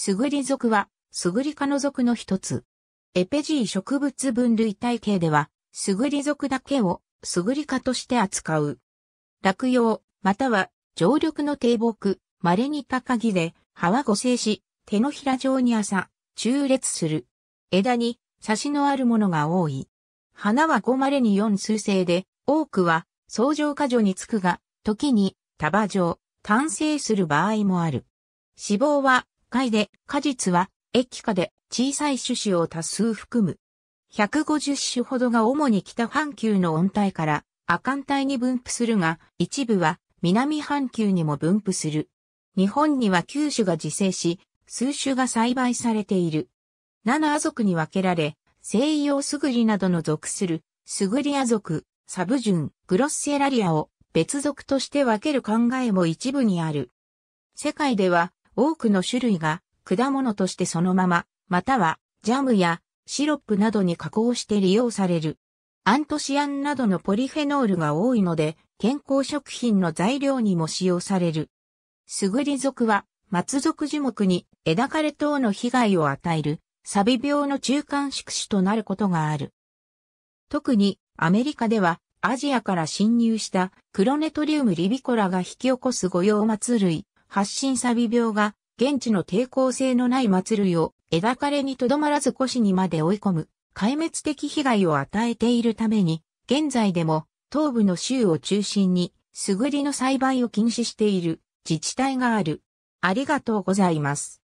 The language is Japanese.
すぐり属は、すぐり科の属の一つ。エペジー植物分類体系では、すぐり属だけを、すぐり科として扱う。落葉、または、常緑の低木、稀に高木で、葉は五生し、手のひら状に朝、中列する。枝に、差しのあるものが多い。花は五稀に四数生で、多くは、相乗過剰につくが、時に、束状、単生する場合もある。脂肪は、回で果実は液化で小さい種子を多数含む。150種ほどが主に北半球の温帯から亜寒帯に分布するが、一部は南半球にも分布する。日本には9種が自生し、数種が栽培されている。7亜族に分けられ、西洋スグリなどの属する、スグリア族、サブジュン、グロッセラリアを別族として分ける考えも一部にある。世界では多くの種類が果物としてそのまま、またはジャムやシロップなどに加工して利用される。アントシアンなどのポリフェノールが多いので、健康食品の材料にも使用される。スグリ属は、松属樹木に枝枯れ等の被害を与える、サビ病の中間宿主となることがある。特にアメリカではアジアから侵入したクロネトリウムリビコラが引き起こす御用松類、発疹サビ病が現地の抵抗性のない祭りを枝枯れにとどまらず古にまで追い込む壊滅的被害を与えているために現在でも東部の州を中心にすぐりの栽培を禁止している自治体がある。ありがとうございます。